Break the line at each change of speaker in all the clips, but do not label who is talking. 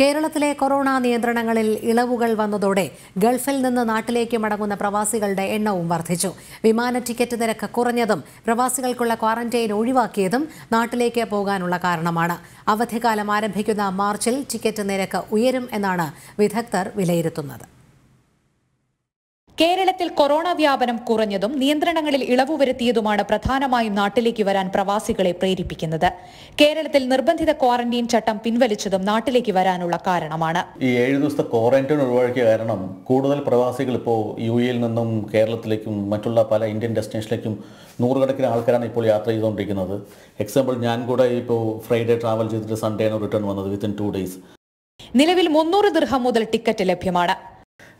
കേരളത്തിലെ കൊറോണ നിയന്ത്രണങ്ങളിൽ ഇളവുകൾ വന്നതോടെ ഗൾഫിൽ നിന്ന് നാട്ടിലേക്ക് മടങ്ങുന്ന പ്രവാസികളുടെ എണ്ണവും വർദ്ധിച്ചു വിമാന ടിക്കറ്റ് നിരക്ക് കുറഞ്ഞതും പ്രവാസികൾക്കുള്ള ക്വാറന്റൈൻ ഒഴിവാക്കിയതും നാട്ടിലേക്ക് പോകാനുള്ള കാരണമാണ് അവധിക്കാലം ആരംഭിക്കുന്ന മാർച്ചിൽ ടിക്കറ്റ് നിരക്ക് ഉയരും എന്നാണ് വിദഗ്ധർ വിലയിരുത്തുന്നത്
കേരളത്തിൽ കൊറോണ വ്യാപനം കുറഞ്ഞതും നിയന്ത്രണങ്ങളിൽ ഇളവ് വരുത്തിയതുമാണ് പ്രധാനമായും നാട്ടിലേക്ക് വരാൻ പ്രവാസികളെ പ്രേരിപ്പിക്കുന്നത് കേരളത്തിൽ നിർബന്ധിത ക്വാറന്റീൻ ചട്ടം പിൻവലിച്ചതും നാട്ടിലേക്ക് വരാനുള്ള കാരണമാണ്
ഈ ഏഴ് ദിവസത്തെ ക്വാറന്റൈൻ ഒഴിവാക്കിയ കാരണം കൂടുതൽ പ്രവാസികൾ ഇപ്പോൾ യു എയിൽ നിന്നും കേരളത്തിലേക്കും മറ്റുള്ള പല ഇന്ത്യൻ ഡെസ്റ്റിനേഷനിലേക്കും നൂറുകണക്കിന് ആൾക്കാരാണ് ഇപ്പോൾ യാത്ര ചെയ്തുകൊണ്ടിരിക്കുന്നത് എക്സാമ്പിൾ ഞാൻ കൂടെ ഇപ്പോൾ ഫ്രൈഡേ ട്രാവൽ ചെയ്തിട്ട് സൺഡേ ആണ് റിട്ടേൺ വന്നത് വിത്തിൻ ടു ഡേയ്സ്
നിലവിൽ മുന്നൂറ് ദീർഘം മുതൽ ടിക്കറ്റ് ലഭ്യമാണ്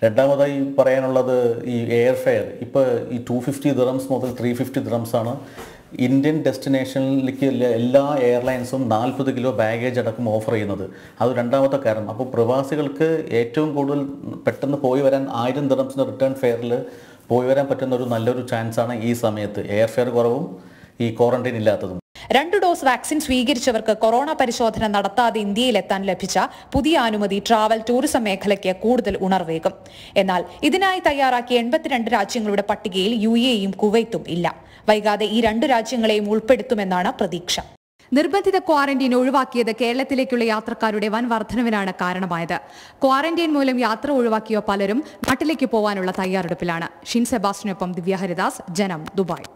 രണ്ടാമതായി പറയാനുള്ളത് ഈ എയർ ഫെയർ ഇപ്പോൾ ഈ ടു ഫിഫ്റ്റി ദ്രംസ് മുതൽ ത്രീ ഫിഫ്റ്റി ദിറംസ് ആണ് ഇന്ത്യൻ ഡെസ്റ്റിനേഷനിലേക്ക് എല്ലാ എയർലൈൻസും നാൽപ്പത് കിലോ ബാഗേജ് അടക്കം ഓഫർ ചെയ്യുന്നത് അത് രണ്ടാമത്തെ കാരണം അപ്പോൾ പ്രവാസികൾക്ക് ഏറ്റവും കൂടുതൽ പെട്ടെന്ന് പോയി വരാൻ ആയിരം ദ്രംസിൻ്റെ റിട്ടേൺ ഫെയറിൽ പോയി വരാൻ പറ്റുന്ന ഒരു നല്ലൊരു ചാൻസാണ് ഈ സമയത്ത് എയർ ഫെയർ കുറവും ഈ ക്വാറന്റൈൻ ഇല്ലാത്തതും
രണ്ട് ഡോസ് വാക്സിൻ സ്വീകരിച്ചവർക്ക് കൊറോണ പരിശോധന നടത്താതെ ഇന്ത്യയിലെത്താൻ ലഭിച്ച പുതിയ അനുമതി ട്രാവൽ ടൂറിസം മേഖലയ്ക്ക് കൂടുതൽ ഉണർവേകും എന്നാൽ ഇതിനായി തയ്യാറാക്കിയ എൺപത്തിരണ്ട് രാജ്യങ്ങളുടെ പട്ടികയിൽ യു എയും കുവൈത്തും ഇല്ല വൈകാതെ ഈ രണ്ട് രാജ്യങ്ങളെയും ഉൾപ്പെടുത്തുമെന്നാണ് പ്രതീക്ഷ നിർബന്ധിത ക്വാറന്റീൻ ഒഴിവാക്കിയത് കേരളത്തിലേക്കുള്ള യാത്രക്കാരുടെ വൻ വർധനവിനാണ് കാരണമായത് ക്വാറന്റീൻ മൂലം യാത്ര ഒഴിവാക്കിയ പലരും നാട്ടിലേക്ക് പോവാനുള്ള തയ്യാറെടുപ്പിലാണ് ഷിൻ സെബാസ്റ്റിനൊപ്പം ദിവ്യഹരിദാസ് ജനം ദുബായ്